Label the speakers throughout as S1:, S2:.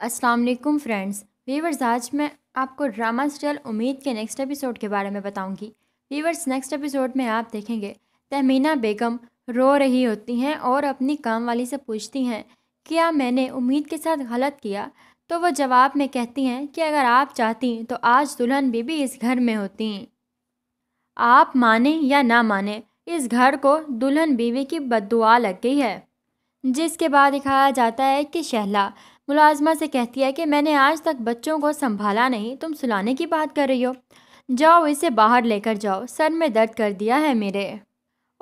S1: Aslam friends viewers आज मैं आपको ड्रामा स्टाइल उम्मीद के नेक्स्ट एपिसोड के बारे में बताऊंगी वीवर्स नेक्स्ट एपिसोड में आप देखेंगे तहमीना बेगम रो रही होती हैं और अपनी काम वाली से पूछती हैं क्या मैंने उम्मीद के साथ गलत किया तो वो जवाब में कहती हैं कि अगर आप चाहती तो आज दुल्हन बीबी इस घर में होती आप माने या ना माने इस घर को दुल्हन बीवी की बदुआ लग गई है जिसके बाद दिखाया जाता है कि शहला मुलाजमा से कहती है कि मैंने आज तक बच्चों को संभाला नहीं तुम सुलाने की बात कर रही हो जाओ इसे बाहर लेकर जाओ सर में दर्द कर दिया है मेरे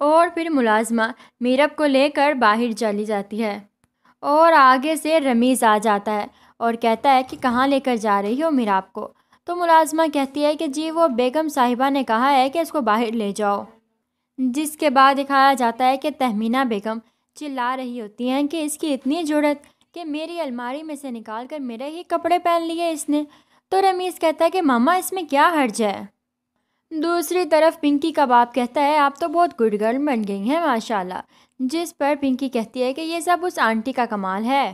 S1: और फिर मुलाजमा मीरब को लेकर बाहर चली जाती है और आगे से रमीज़ आ जाता है और कहता है कि कहाँ लेकर जा रही हो मीराब को तो मुलाजमा कहती है कि जी वो बेगम साहिबा ने कहा है कि इसको बाहर ले जाओ जिसके बाद दिखाया जाता है कि तहमीना बेगम चिल्ला रही होती हैं कि इसकी इतनी जरूरत कि मेरी अलमारी में से निकाल कर मेरे ही कपड़े पहन लिए इसने तो रमीज़ कहता है कि मामा इसमें क्या हर्ज है दूसरी तरफ पिंकी का बाप कहता है आप तो बहुत गुड गर्ल बन गई हैं माशाल्लाह जिस पर पिंकी कहती है कि ये सब उस आंटी का कमाल है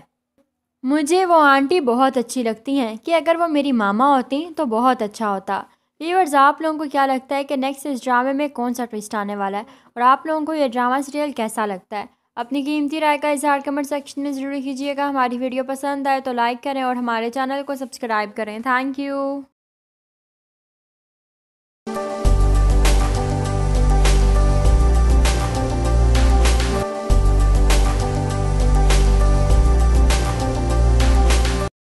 S1: मुझे वो आंटी बहुत अच्छी लगती हैं कि अगर वो मेरी मामा होती तो बहुत अच्छा होता व्यूवर्स आप लोगों को क्या लगता है कि नेक्स्ट इस ड्रामे में कौन सा ट्विस्ट आने वाला है और आप लोगों को ये ड्रामा सीरियल कैसा लगता है अपनी कीमती राय का इजहार कमेंट सेक्शन में ज़रूर कीजिएगा हमारी वीडियो पसंद आए तो लाइक करें और हमारे चैनल को सब्सक्राइब करें थैंक यू